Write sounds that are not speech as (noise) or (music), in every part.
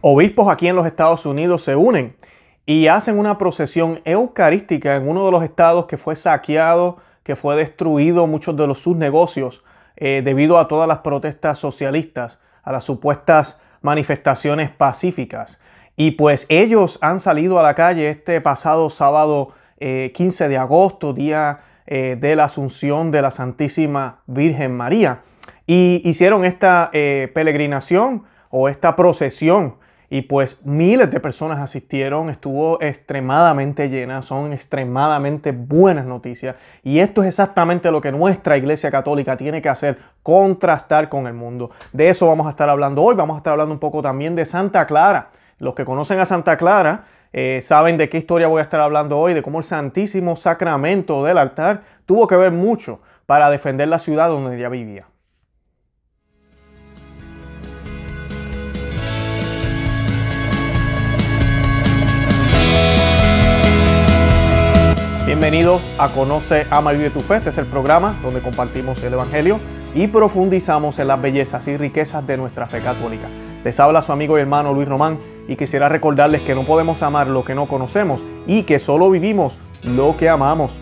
Obispos aquí en los Estados Unidos se unen y hacen una procesión eucarística en uno de los estados que fue saqueado, que fue destruido muchos de sus negocios eh, debido a todas las protestas socialistas, a las supuestas manifestaciones pacíficas. Y pues ellos han salido a la calle este pasado sábado 15 eh, de agosto, día eh, de la Asunción de la Santísima Virgen María. Y hicieron esta peregrinación o esta procesión y pues miles de personas asistieron, estuvo extremadamente llena, son extremadamente buenas noticias y esto es exactamente lo que nuestra Iglesia Católica tiene que hacer, contrastar con el mundo. De eso vamos a estar hablando hoy, vamos a estar hablando un poco también de Santa Clara. Los que conocen a Santa Clara eh, saben de qué historia voy a estar hablando hoy, de cómo el Santísimo Sacramento del altar tuvo que ver mucho para defender la ciudad donde ella vivía. Bienvenidos a Conoce, Ama y Vive tu Fe. Este es el programa donde compartimos el Evangelio y profundizamos en las bellezas y riquezas de nuestra fe católica. Les habla su amigo y hermano Luis Román y quisiera recordarles que no podemos amar lo que no conocemos y que solo vivimos lo que amamos.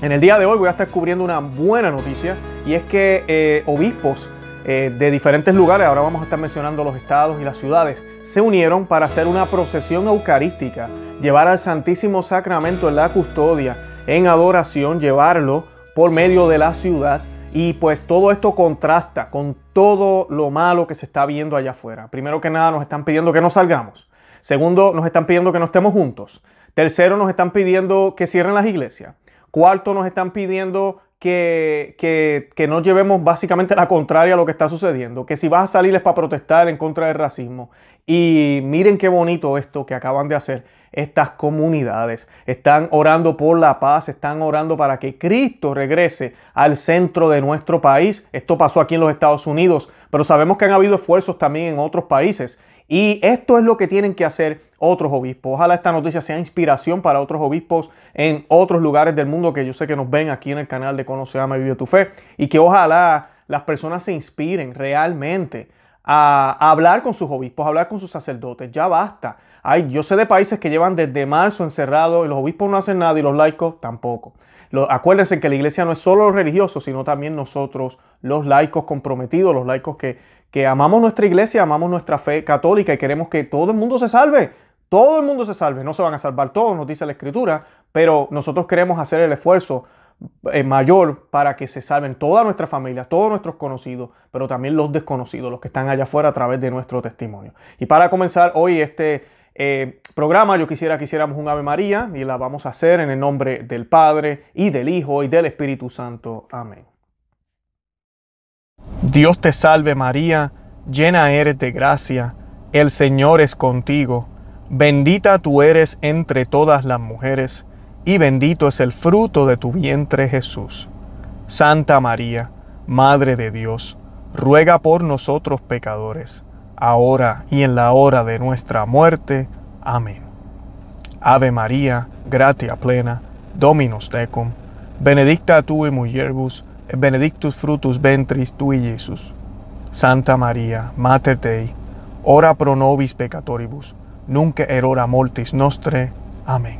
En el día de hoy voy a estar cubriendo una buena noticia y es que eh, obispos eh, de diferentes lugares, ahora vamos a estar mencionando los estados y las ciudades, se unieron para hacer una procesión eucarística, llevar al Santísimo Sacramento en la custodia, en adoración, llevarlo por medio de la ciudad y pues todo esto contrasta con todo lo malo que se está viendo allá afuera. Primero que nada nos están pidiendo que no salgamos. Segundo, nos están pidiendo que no estemos juntos. Tercero, nos están pidiendo que cierren las iglesias. Cuarto, nos están pidiendo que, que, no llevemos básicamente la contraria a lo que está sucediendo, que si vas a salir es para protestar en contra del racismo. Y miren qué bonito esto que acaban de hacer estas comunidades. Están orando por la paz, están orando para que Cristo regrese al centro de nuestro país. Esto pasó aquí en los Estados Unidos, pero sabemos que han habido esfuerzos también en otros países. Y esto es lo que tienen que hacer otros obispos. Ojalá esta noticia sea inspiración para otros obispos en otros lugares del mundo que yo sé que nos ven aquí en el canal de Conoce, Ama y Vive tu Fe. Y que ojalá las personas se inspiren realmente a, hablar con sus obispos, a hablar con sus sacerdotes. Ya basta. Hay, yo sé de países que llevan desde marzo encerrados y los obispos no hacen nada y los laicos tampoco. acuérdense que la iglesia no es solo los religiosos, sino también nosotros, los laicos comprometidos, los laicos que que amamos nuestra iglesia, amamos nuestra fe católica y queremos que todo el mundo se salve. Todo el mundo se salve, no se van a salvar todos, nos dice la Escritura, pero nosotros queremos hacer el esfuerzo eh, mayor para que se salven toda nuestra familia, todos nuestros conocidos, pero también los desconocidos, los que están allá afuera a través de nuestro testimonio. Y para comenzar hoy este eh, programa, yo quisiera que hiciéramos un Ave María y la vamos a hacer en el nombre del Padre y del Hijo y del Espíritu Santo. Amén. Dios te salve María, llena eres de gracia, el Señor es contigo, bendita tú eres entre todas las mujeres, y bendito es el fruto de tu vientre Jesús. Santa María, Madre de Dios, ruega por nosotros pecadores, ahora y en la hora de nuestra muerte. Amén. Ave María, gratia plena, Dominus tecum, benedicta tu y benedictus frutus ventris y jesús Santa María, Mater Dei, ora pro nobis peccatoribus, nunc erora mortis nostre. Amén.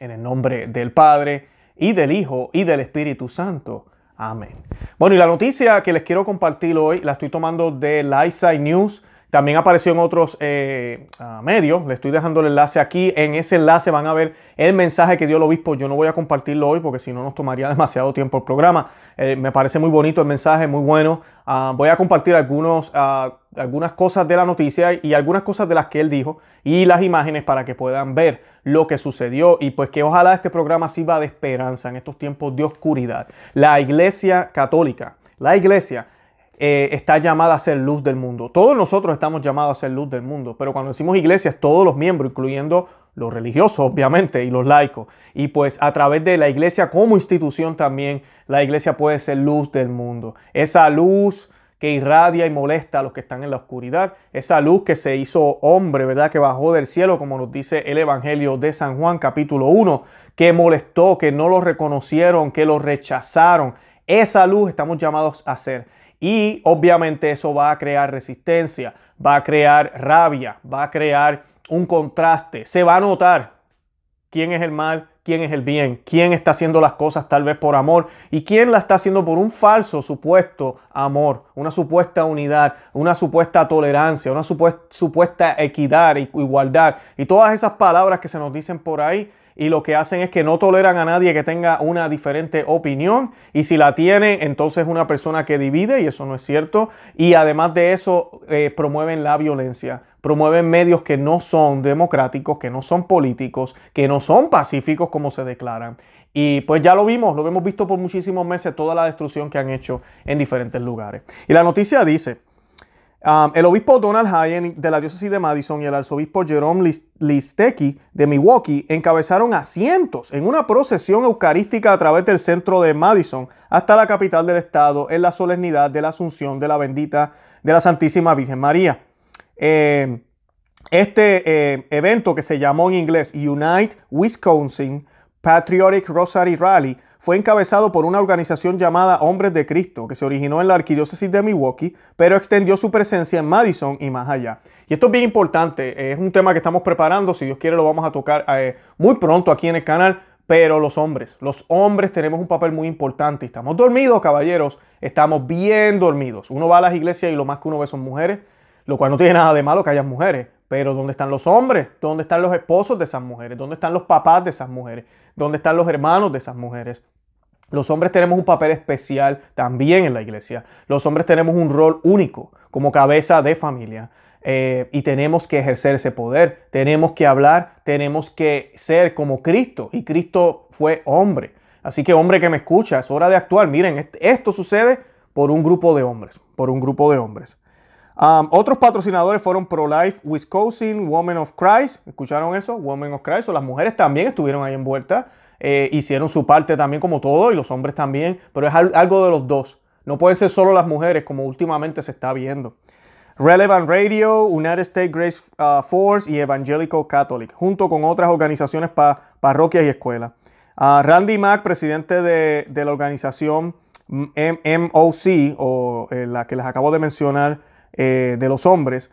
En el nombre del Padre, y del Hijo, y del Espíritu Santo. Amén. Bueno, y la noticia que les quiero compartir hoy la estoy tomando de Lightside News. También apareció en otros eh, ah, medios. Le estoy dejando el enlace aquí. En ese enlace van a ver el mensaje que dio el obispo. Yo no voy a compartirlo hoy porque si no nos tomaría (laughs) demasiado tiempo el programa. Eh, me parece muy bonito el mensaje, muy bueno. Ah, voy a compartir algunos, ah, algunas cosas de la noticia y algunas cosas de las que él dijo y las imágenes para que puedan ver lo que sucedió y pues que ojalá este programa sirva de esperanza en estos tiempos de oscuridad. La Iglesia Católica, la Iglesia eh, está llamada a ser luz del mundo. Todos nosotros estamos llamados a ser luz del mundo, pero cuando decimos iglesias, todos los miembros, incluyendo los religiosos, obviamente, y los laicos. Y pues a través de la iglesia como institución también, la iglesia puede ser luz del mundo. Esa luz que irradia y molesta a los que están en la oscuridad, esa luz que se hizo hombre, ¿verdad? Que bajó del cielo, como nos dice el Evangelio de San Juan capítulo 1, que molestó, que no lo reconocieron, que lo rechazaron. Esa luz estamos llamados a ser. Y obviamente eso va a crear resistencia, va a crear rabia, va a crear un contraste. Se va a notar quién es el mal, quién es el bien, quién está haciendo las cosas tal vez por amor y quién la está haciendo por un falso supuesto amor, una supuesta unidad, una supuesta tolerancia, una supuesta equidad, igualdad y todas esas palabras que se nos dicen por ahí y lo que hacen es que no toleran a nadie que tenga una diferente opinión y si la tiene, entonces es una persona que divide y eso no es cierto. Y además de eso, eh, promueven la violencia promueven medios que no son democráticos, que no son políticos, que no son pacíficos como se declaran. Y pues ya lo vimos, lo hemos visto por muchísimos meses, toda la destrucción que han hecho en diferentes lugares. Y la noticia dice, Um, el obispo Donald Hayen de la diócesis de Madison y el arzobispo Jerome Listecki de Milwaukee encabezaron asientos en una procesión eucarística a través del centro de Madison hasta la capital del estado en la solemnidad de la Asunción de la Bendita de la Santísima Virgen María. Eh, este eh, evento que se llamó en inglés Unite Wisconsin Patriotic Rosary Rally fue encabezado por una organización llamada Hombres de Cristo, que se originó en la arquidiócesis de Milwaukee, pero extendió su presencia en Madison y más allá. Y esto es bien importante, eh, es un tema que estamos preparando, si Dios quiere lo vamos a tocar eh, muy pronto aquí en el canal, pero los hombres, los hombres tenemos un papel muy importante. Estamos dormidos, caballeros, estamos bien dormidos. Uno va a las iglesias y lo más que uno ve son mujeres, lo cual no tiene nada de malo que haya mujeres, pero ¿dónde están los hombres? ¿Dónde están los esposos de esas mujeres? ¿Dónde están los papás de esas mujeres? ¿Dónde están los hermanos de esas mujeres? Los hombres tenemos un papel especial también en la iglesia. Los hombres tenemos un rol único como cabeza de familia. Eh, y tenemos que ejercer ese poder, tenemos que hablar, tenemos que ser como Cristo. Y Cristo fue hombre. Así que hombre que me escucha, es hora de actuar. Miren, esto sucede por un grupo de hombres, por un grupo de hombres otros patrocinadores fueron ProLife Wisconsin, Women of Christ. ¿Escucharon eso? Women of Christ. O las mujeres también estuvieron ahí envueltas. Eh, hicieron su parte también como todo y los hombres también. Pero es algo de los dos. No pueden ser solo las mujeres como últimamente se está viendo. Relevant Radio, United States Grace uh, Force y Evangelical Catholic, junto con otras organizaciones, Para parroquias y escuelas. Ah, Randy Mack, presidente de, la organización MOC, o eh, la que les acabo de mencionar, eh, de los hombres,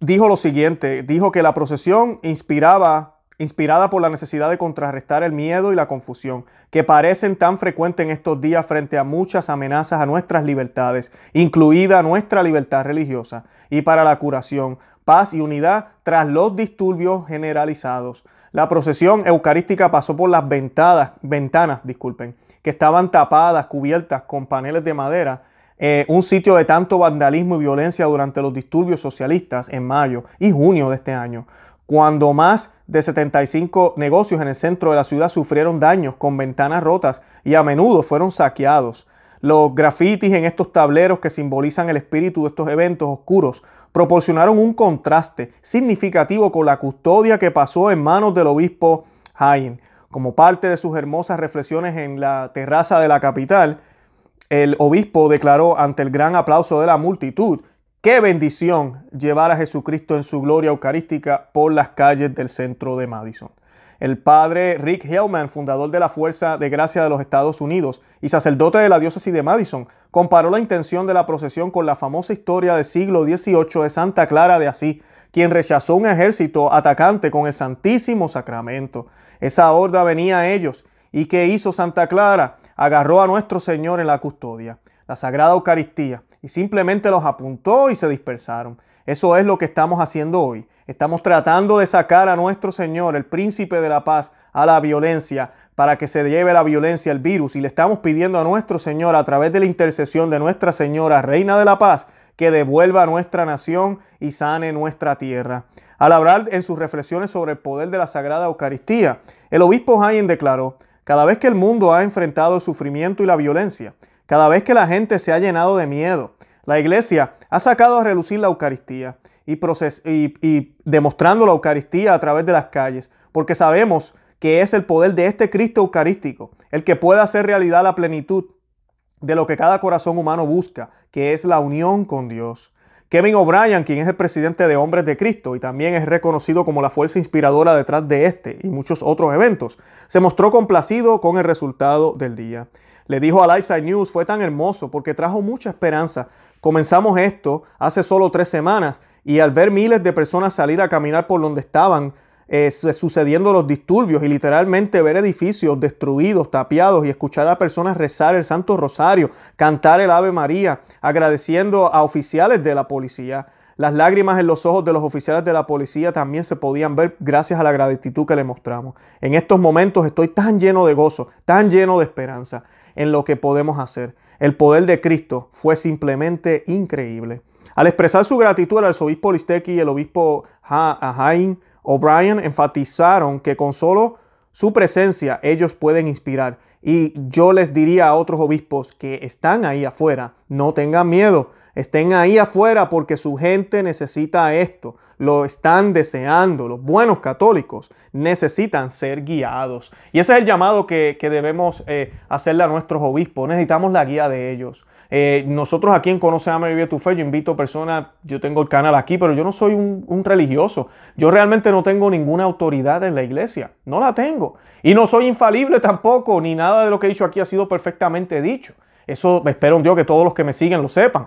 dijo lo siguiente, dijo que la procesión inspiraba, inspirada por la necesidad de contrarrestar el miedo y la confusión, que parecen tan frecuentes en estos días frente a muchas amenazas a nuestras libertades, incluida nuestra libertad religiosa, y para la curación, paz y unidad tras los disturbios generalizados. La procesión eucarística pasó por las ventadas, ventanas, disculpen, que estaban tapadas, cubiertas con paneles de madera eh, un sitio de tanto vandalismo y violencia durante los disturbios socialistas en mayo y junio de este año, cuando más de 75 negocios en el centro de la ciudad sufrieron daños con ventanas rotas y a menudo fueron saqueados. Los grafitis en estos tableros que simbolizan el espíritu de estos eventos oscuros proporcionaron un contraste significativo con la custodia que pasó en manos del obispo Hayen. Como parte de sus hermosas reflexiones en la terraza de la capital, el obispo declaró ante el gran aplauso de la multitud, qué bendición llevar a Jesucristo en su gloria eucarística por las calles del centro de Madison. El padre Rick Hellman, fundador de la Fuerza de Gracia de los Estados Unidos y sacerdote de la diócesis de Madison, comparó la intención de la procesión con la famosa historia del siglo XVIII de Santa Clara de Asís, quien rechazó un ejército atacante con el Santísimo Sacramento. Esa horda venía a ellos. ¿Y qué hizo Santa Clara? agarró a nuestro Señor en la custodia, la Sagrada Eucaristía, y simplemente los apuntó y se dispersaron. Eso es lo que estamos haciendo hoy. Estamos tratando de sacar a nuestro Señor, el príncipe de la paz, a la violencia, para que se lleve la violencia el virus. Y le estamos pidiendo a nuestro Señor, a través de la intercesión de Nuestra Señora, Reina de la Paz, que devuelva a nuestra nación y sane nuestra tierra. Al hablar en sus reflexiones sobre el poder de la Sagrada Eucaristía, el obispo Hayen declaró, cada vez que el mundo ha enfrentado el sufrimiento y la violencia, cada vez que la gente se ha llenado de miedo, la iglesia ha sacado a relucir la Eucaristía y, y demostrando la Eucaristía a través de las calles, porque sabemos que es el poder de este Cristo Eucarístico, el que puede hacer realidad la plenitud de lo que cada corazón humano busca, que es la unión con Dios. Kevin O'Brien, quien es el presidente de Hombres de Cristo y también es reconocido como la fuerza inspiradora detrás de este y muchos otros eventos, se mostró complacido con el resultado del día. Le dijo a Lifeside News, fue tan hermoso porque trajo mucha esperanza. Comenzamos esto hace solo tres semanas y al ver miles de personas salir a caminar por donde estaban, eh, sucediendo los disturbios y literalmente ver edificios destruidos, tapiados y escuchar a personas rezar el Santo Rosario, cantar el Ave María, agradeciendo a oficiales de la policía. Las lágrimas en los ojos de los oficiales de la policía también se podían ver gracias a la gratitud que le mostramos. En estos momentos estoy tan lleno de gozo, tan lleno de esperanza en lo que podemos hacer. El poder de Cristo fue simplemente increíble. Al expresar su gratitud, al arzobispo Listecki y el obispo Jain O'Brien enfatizaron que con solo su presencia ellos pueden inspirar. Y yo les diría a otros obispos que están ahí afuera, no tengan miedo, estén ahí afuera porque su gente necesita esto, lo están deseando, los buenos católicos necesitan ser guiados. Y ese es el llamado que, debemos eh, hacerle a nuestros obispos, necesitamos la guía de ellos. Eh, nosotros aquí en Conoce, a y Vive tu Fe, yo invito personas, yo tengo el canal aquí, pero yo no soy un, religioso. Yo realmente no tengo ninguna autoridad en la iglesia. No la tengo. Y no soy infalible (laughs) tampoco, ni nada de lo que he dicho aquí ha sido perfectamente dicho. Eso espero yo Dios que todos los que me siguen lo sepan.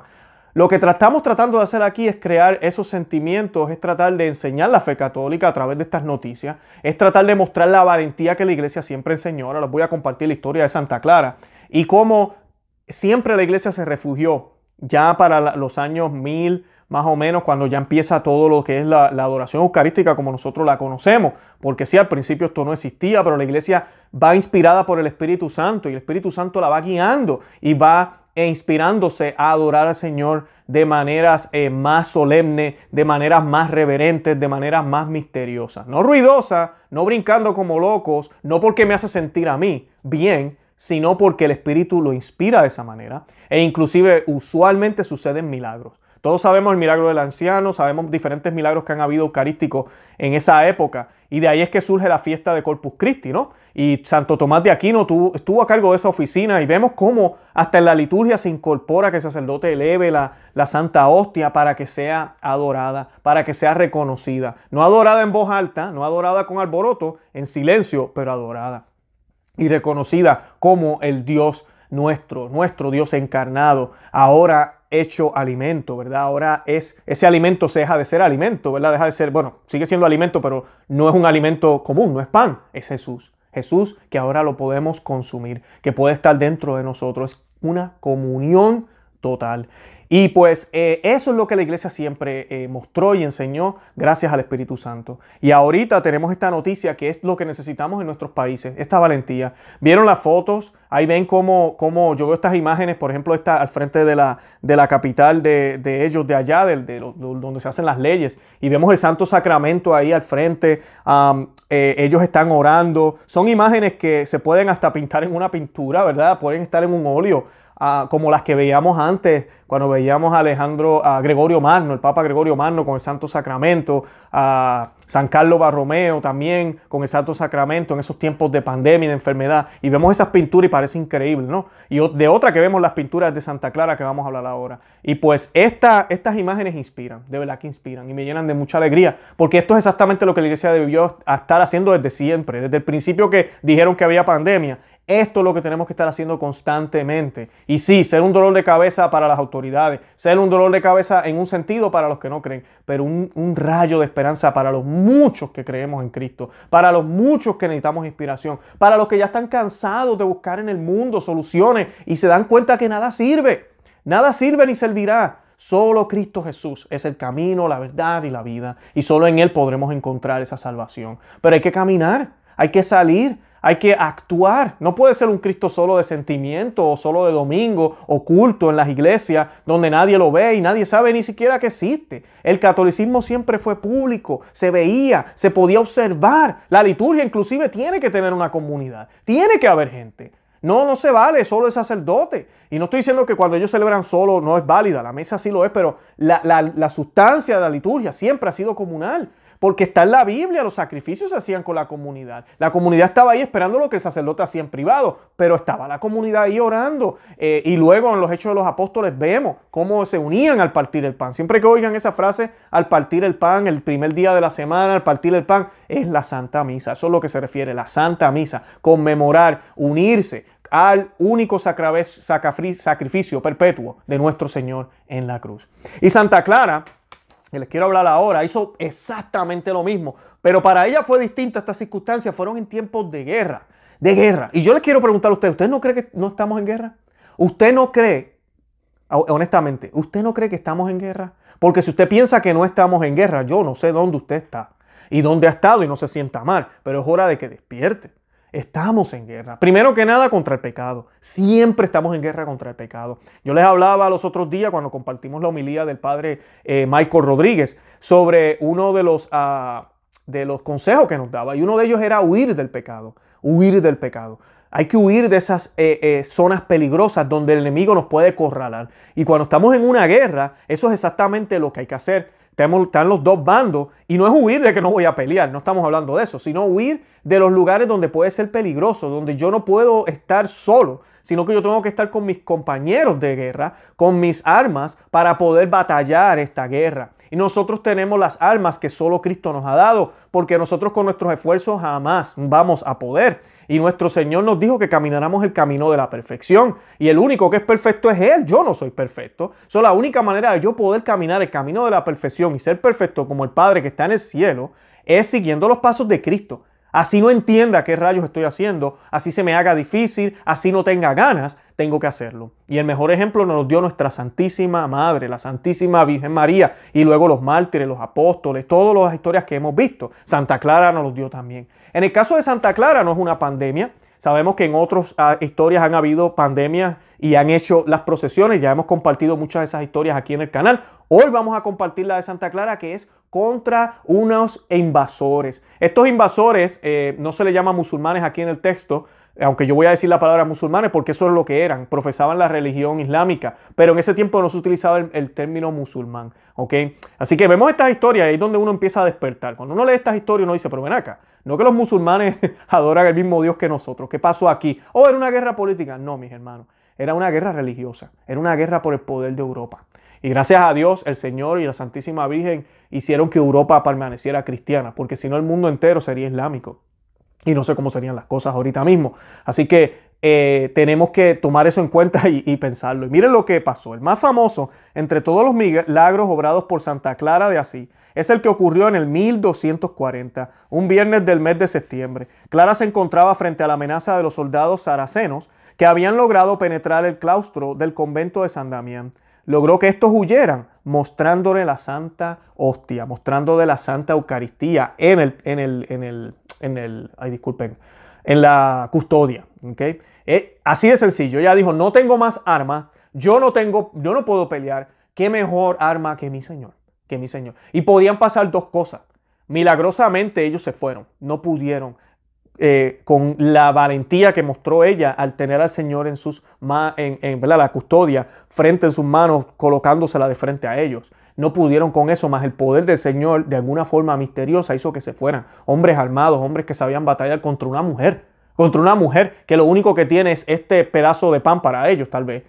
Lo que estamos tratando de hacer aquí es crear esos sentimientos, es tratar de enseñar la fe católica a través de estas noticias, es tratar de mostrar la valentía que la iglesia siempre enseñó. Ahora les voy a compartir la historia de Santa Clara y cómo siempre la iglesia se refugió, ya para los años mil, más o menos, cuando ya empieza todo lo que es la, adoración eucarística como nosotros la conocemos, porque sí, al principio esto no existía, pero la iglesia va inspirada por el Espíritu Santo y el Espíritu Santo la va guiando y va e inspirándose a adorar al Señor de maneras eh, más solemnes, de maneras más reverentes, de maneras más misteriosas. No ruidosas, no brincando como locos, no porque me hace sentir a mí bien, sino porque el Espíritu lo inspira de esa manera. E inclusive usualmente suceden milagros. Todos sabemos el milagro del anciano, sabemos diferentes milagros que han habido eucarísticos en esa época. Y de ahí es que surge la fiesta de Corpus Christi, ¿no? Y Santo Tomás de Aquino estuvo a cargo de esa oficina y vemos cómo hasta en la liturgia se incorpora que el sacerdote eleve la Santa Hostia para que sea adorada, para que sea reconocida. No adorada en voz alta, no adorada con alboroto, en silencio, pero adorada y reconocida como el Dios nuestro, nuestro Dios encarnado, ahora hecho alimento, ¿verdad? Ahora es, ese alimento se deja de ser alimento, ¿verdad? Deja de ser, bueno, sigue siendo alimento, pero no es un alimento común, no es pan, es Jesús. Jesús que ahora lo podemos consumir, que puede estar dentro de nosotros. Es una comunión total. Y pues eh, eso es lo que la iglesia siempre eh, mostró y enseñó gracias al Espíritu Santo. Y ahorita tenemos esta noticia que es lo que necesitamos en nuestros países, esta valentía. ¿Vieron las fotos? Ahí ven cómo, cómo yo veo estas imágenes, por ejemplo, esta al frente de la, de la capital de, ellos, de allá, del de, donde se hacen las leyes. Y vemos el Santo Sacramento ahí al frente. Eh, ellos están orando. Son imágenes que se pueden hasta pintar en una pintura, ¿verdad? Pueden estar en un óleo como las que veíamos antes, cuando veíamos a Alejandro, a Gregorio Magno, el Papa Gregorio Magno con el Santo Sacramento, a San Carlos Barromeo también con el Santo Sacramento en esos tiempos de pandemia y de enfermedad. Y vemos esas pinturas y parece increíble, ¿no? Y de otra que vemos las pinturas de Santa Clara que vamos a hablar ahora. Y pues estas imágenes inspiran, de verdad que inspiran y me llenan de mucha alegría, porque esto es exactamente lo que la iglesia debió estar haciendo desde siempre, desde el principio que dijeron que había pandemia. Esto es lo que tenemos que estar haciendo constantemente. Y sí, ser un dolor de cabeza para las autoridades, ser un dolor de cabeza en un sentido para los que no creen, pero un, rayo de esperanza para los muchos que creemos en Cristo, para los muchos que necesitamos inspiración, para los que ya están cansados de buscar en el mundo soluciones y se dan cuenta que nada sirve, nada sirve ni servirá. Solo Cristo Jesús es el camino, la verdad y la vida. Y solo en Él podremos encontrar esa salvación. Pero hay que caminar, hay que salir, hay que actuar. No puede ser un Cristo solo de sentimiento o solo de domingo, oculto en las iglesias, donde nadie lo ve y nadie sabe ni siquiera que existe. El catolicismo siempre fue público, se veía, se podía observar. La liturgia inclusive tiene que tener una comunidad, tiene que haber gente. No, no se vale, solo el sacerdote. Y no estoy diciendo que cuando ellos celebran solo no es válida, la mesa sí lo es, pero la, la sustancia de la liturgia siempre ha sido comunal porque está en la Biblia, los sacrificios se hacían con la comunidad. La comunidad estaba ahí esperando lo que el sacerdote hacía en privado, pero estaba la comunidad ahí orando. Eh, y luego en los Hechos de los Apóstoles vemos cómo se unían al partir el pan. Siempre que oigan esa frase, al partir el pan, el primer día de la semana, al partir el pan, es la Santa Misa. Eso es lo que se refiere, la Santa Misa, conmemorar, unirse al único sacrificio perpetuo de nuestro Señor en la cruz. Y Santa Clara que les quiero hablar ahora, hizo exactamente lo mismo. Pero para ella fue distinta estas circunstancias, fueron en tiempos de guerra, de guerra. Y yo les quiero preguntar a usted. ¿usted no cree que no estamos en guerra? ¿Usted no cree, ah, honestamente, usted no cree que estamos en guerra? Porque si usted piensa que no estamos en guerra, yo no sé dónde usted está y dónde ha estado y no se sienta mal, pero es hora de que despierte. Estamos en guerra. Primero que nada contra el pecado. Siempre estamos en guerra contra el pecado. Yo les hablaba los otros días cuando compartimos la homilía del padre eh, Michael Rodríguez sobre uno de los, ah, de los consejos que nos daba. Y uno de ellos era huir del pecado. Huir del pecado. Hay que huir de esas eh, eh, zonas peligrosas donde el enemigo nos puede corralar. Y cuando estamos en una guerra, eso es exactamente lo que hay que hacer están los dos bandos y no es huir de que no voy a pelear, no estamos hablando de eso, sino huir de los lugares donde puede ser peligroso, donde yo no puedo estar solo, sino que yo tengo que estar con mis compañeros de guerra, con mis armas para poder batallar esta guerra. Y nosotros tenemos las armas que solo Cristo nos ha dado, porque nosotros con nuestros esfuerzos jamás vamos a poder. Y nuestro Señor nos dijo que camináramos el camino de la perfección. Y el único que es perfecto es Él. Yo no soy perfecto. So, la única manera de yo poder caminar el camino de la perfección y ser perfecto como el Padre que está en el cielo es siguiendo los pasos de Cristo. Así no entienda qué rayos estoy haciendo, así se me haga difícil, así no tenga ganas, tengo que hacerlo. Y el mejor ejemplo nos lo dio nuestra Santísima Madre, la Santísima Virgen María, y luego los mártires, los apóstoles, todas las historias que hemos visto. Santa Clara nos los dio también. En el caso de Santa Clara no es una pandemia, Sabemos que en otras ah, historias han habido pandemias y han hecho las procesiones. Ya hemos compartido muchas de esas historias aquí en el canal. Hoy vamos a compartir la de Santa Clara, que es contra unos invasores. Estos invasores eh, no se les llama musulmanes aquí en el texto, aunque yo voy a decir la palabra musulmanes porque eso es lo que eran, profesaban la religión islámica, pero en ese tiempo no se utilizaba el, término musulmán, ¿ok? Así que vemos estas historias, ahí es donde uno empieza a despertar. Cuando uno lee estas historias uno dice, pero ven acá, no que los musulmanes (laughs) adoran el mismo Dios que nosotros, ¿qué pasó aquí? ¿O oh, era una guerra política? No, mis hermanos, era una guerra religiosa, era una guerra por el poder de Europa. Y gracias a Dios, el Señor y la Santísima Virgen hicieron que Europa permaneciera cristiana, porque si no el mundo entero sería islámico. Y no sé cómo serían las cosas ahorita mismo. Así que eh, tenemos que tomar eso en cuenta y, y, pensarlo. Y miren lo que pasó. El más famoso entre todos los milagros obrados por Santa Clara de Asís es el que ocurrió en el 1240, un viernes del mes de septiembre. Clara se encontraba frente a la amenaza de los soldados saracenos que habían logrado penetrar el claustro del convento de San Damián logró que estos huyeran mostrándole la Santa Hostia, mostrándole la Santa Eucaristía en el, en el, en el, en el, en la custodia. Eh, así de sencillo, ella dijo, no tengo más armas, yo no tengo, yo no puedo pelear, qué mejor arma que mi Señor, que mi Señor. Y podían pasar dos cosas. Milagrosamente ellos se fueron, no pudieron eh, con la valentía que mostró ella al tener al Señor en sus en, en la custodia, frente en sus manos, colocándosela de frente a ellos. No pudieron con eso, más el poder del Señor de alguna forma misteriosa hizo que se fueran. Hombres armados, hombres que sabían batallar contra una mujer, contra una mujer que lo único que tiene es este pedazo de pan para ellos tal vez.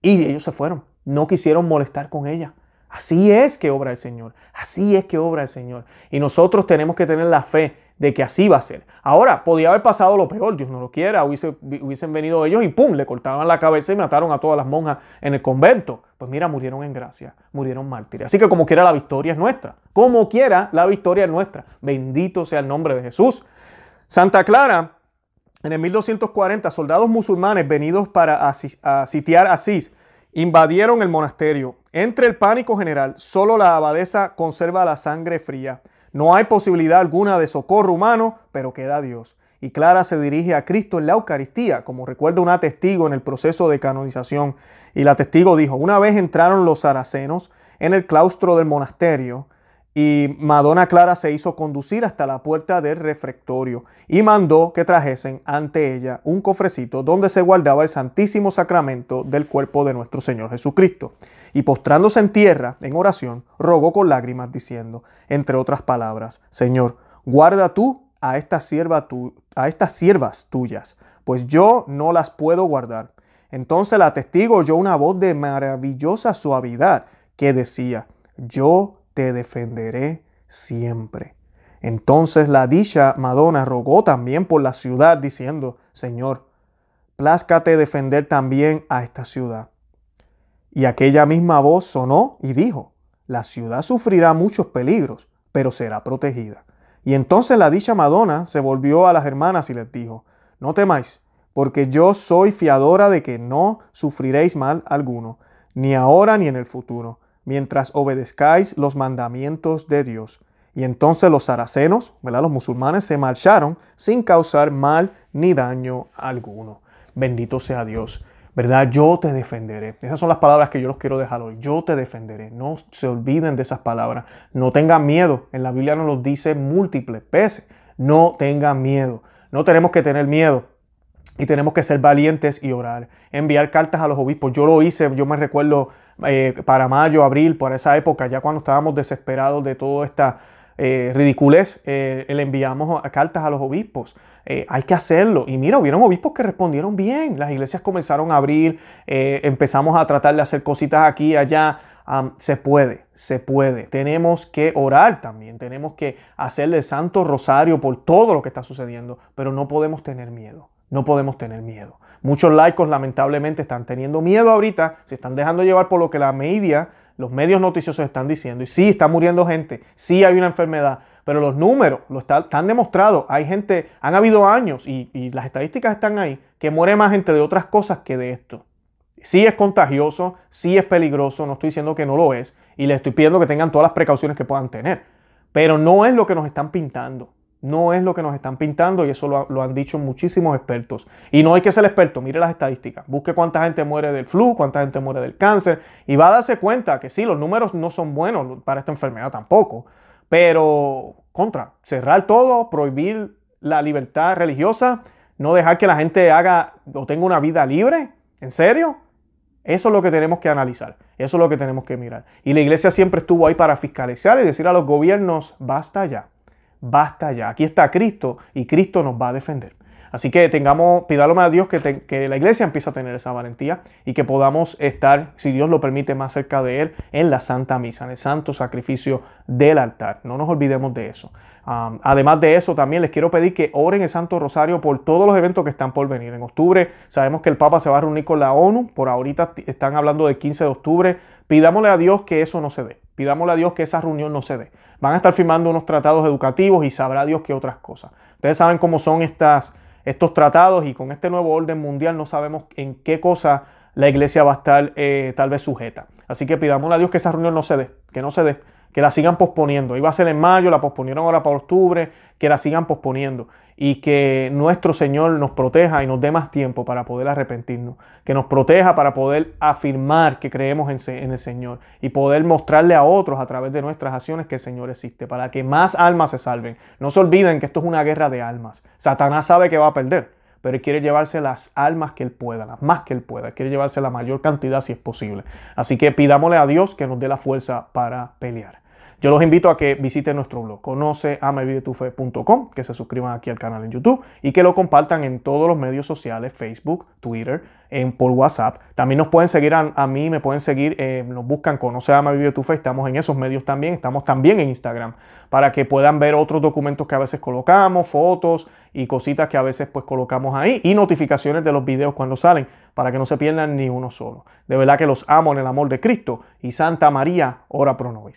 Y ellos se fueron, no quisieron molestar con ella. Así es que obra el Señor, así es que obra el Señor. Y nosotros tenemos que tener la fe de que así va a ser. Ahora, podía haber pasado lo peor, Dios no lo quiera, hubiesen venido ellos y ¡pum! le cortaban la cabeza y mataron a todas las monjas en el convento. Pues mira, murieron en gracia, murieron mártires. Así que como quiera la victoria es nuestra, como quiera la victoria es nuestra. Bendito sea el nombre de Jesús. Santa Clara, en el 1240, soldados musulmanes venidos para sitiar Asís invadieron el monasterio. Entre el pánico general, solo la abadesa conserva la sangre fría. No hay posibilidad alguna de socorro humano, pero queda Dios. Y Clara se dirige a Cristo en la Eucaristía, como recuerda una testigo en el proceso de canonización. Y la testigo dijo, una vez entraron los saracenos en el claustro del monasterio, y Madonna Clara se hizo conducir hasta la puerta del refectorio y mandó que trajesen ante ella un cofrecito donde se guardaba el santísimo sacramento del cuerpo de nuestro Señor Jesucristo. Y postrándose en tierra, en oración, rogó con lágrimas diciendo, entre otras palabras, Señor, guarda tú a estas, a estas siervas tuyas, pues yo no las puedo guardar. Entonces la testigo oyó una voz de maravillosa suavidad que decía, yo defenderé siempre. Entonces la dicha Madonna rogó también por la ciudad, diciendo, Señor, pláscate defender también a esta ciudad. Y aquella misma voz sonó y dijo, la ciudad sufrirá muchos peligros, pero será protegida. Y entonces la dicha Madonna se volvió a las hermanas y les dijo, no temáis, porque yo soy fiadora de que no sufriréis mal alguno, ni ahora ni en el futuro mientras obedezcáis los mandamientos de Dios. Y entonces los saracenos, ¿verdad? los musulmanes, se marcharon sin causar mal ni daño alguno. Bendito sea Dios. ¿verdad? Yo te defenderé. Esas son las palabras que yo los quiero dejar hoy. Yo te defenderé. No se olviden de esas palabras. No tengan miedo. En la Biblia nos lo dice múltiples veces. No tengan miedo. No tenemos que tener miedo. Y tenemos que ser valientes y orar. Enviar cartas a los obispos. Yo lo hice, yo me recuerdo eh, para mayo, abril, por esa época, ya cuando estábamos desesperados de toda esta eh, ridiculez, eh, le enviamos cartas a los obispos. hay que hacerlo. Y mira, hubieron obispos que respondieron bien. Las iglesias comenzaron a abrir, empezamos a tratar de hacer cositas aquí y allá. se puede, se puede. Tenemos que orar también, tenemos que hacerle el santo rosario por todo lo que está sucediendo, pero no podemos tener miedo, no podemos tener miedo. Muchos laicos lamentablemente están teniendo miedo ahorita, se están dejando llevar por lo que la media, los medios noticiosos están diciendo. Y sí, está muriendo gente, sí hay una enfermedad, pero los números lo están demostrados. Hay gente, han habido años y, y las estadísticas están ahí, que muere más gente de otras cosas que de esto. Sí es contagioso, sí es peligroso, no estoy diciendo que no lo es, y les estoy pidiendo que tengan todas las precauciones que puedan tener, pero no es lo que nos están pintando. No es lo que nos están pintando y eso lo, han dicho muchísimos expertos. Y no hay que ser experto, mire las estadísticas. Busque cuánta gente muere del flu, cuánta gente muere del cáncer y va a darse cuenta que sí, los números no son buenos para esta enfermedad tampoco. Pero contra, cerrar todo, prohibir la libertad religiosa, no dejar que la gente haga o tenga una vida libre, ¿en serio? Eso es lo que tenemos que analizar, eso es lo que tenemos que mirar. Y la iglesia siempre estuvo ahí para fiscalizar y decir a los gobiernos, basta ya basta ya. Aquí está Cristo y Cristo nos va a defender. Así que tengamos, pidámosle a Dios que, la iglesia empiece a tener esa valentía y que podamos estar, si Dios lo permite, más cerca de Él en la Santa Misa, en el santo sacrificio del altar. No nos olvidemos de eso. además de eso, también les quiero pedir que oren el Santo Rosario por todos los eventos que están por venir. En octubre sabemos que el Papa se va a reunir con la ONU, por ahorita están hablando del 15 de octubre. Pidámosle a Dios que eso no se dé Pidámosle a Dios que esa reunión no se dé. Van a estar firmando unos tratados educativos y sabrá Dios que otras cosas. Ustedes saben cómo son estas, estos tratados y con este nuevo orden mundial no sabemos en qué cosa la iglesia va a estar eh, tal vez sujeta. Así que pidámosle a Dios que esa reunión no se dé, que no se dé que la sigan posponiendo. Iba a ser en mayo, la posponieron ahora para octubre, que la sigan posponiendo. Y que nuestro Señor nos proteja y nos dé más tiempo para poder arrepentirnos. Que nos proteja para poder afirmar que creemos en, el Señor y poder mostrarle a otros a través de nuestras acciones que el Señor existe, para que más almas se salven. No se olviden que esto es una guerra de almas. Satanás sabe que va a perder pero quiere llevarse las almas que él pueda, las más que él pueda, quiere llevarse la mayor cantidad si es posible. Así que pidámosle a Dios que nos dé la fuerza para pelear. Yo los invito a que visiten nuestro blog, conoce que se suscriban aquí al canal en YouTube y que lo compartan en todos los medios sociales, Facebook, Twitter, en, por WhatsApp. También nos pueden seguir a, mí, me pueden seguir, eh, nos buscan Conoce estamos en esos medios también, estamos también en Instagram, para que puedan ver otros documentos que a veces colocamos, fotos y cositas que a veces pues colocamos ahí y notificaciones de los videos cuando salen, para que no se pierdan ni uno solo. De verdad que los amo en el amor de Cristo y Santa María, ora pro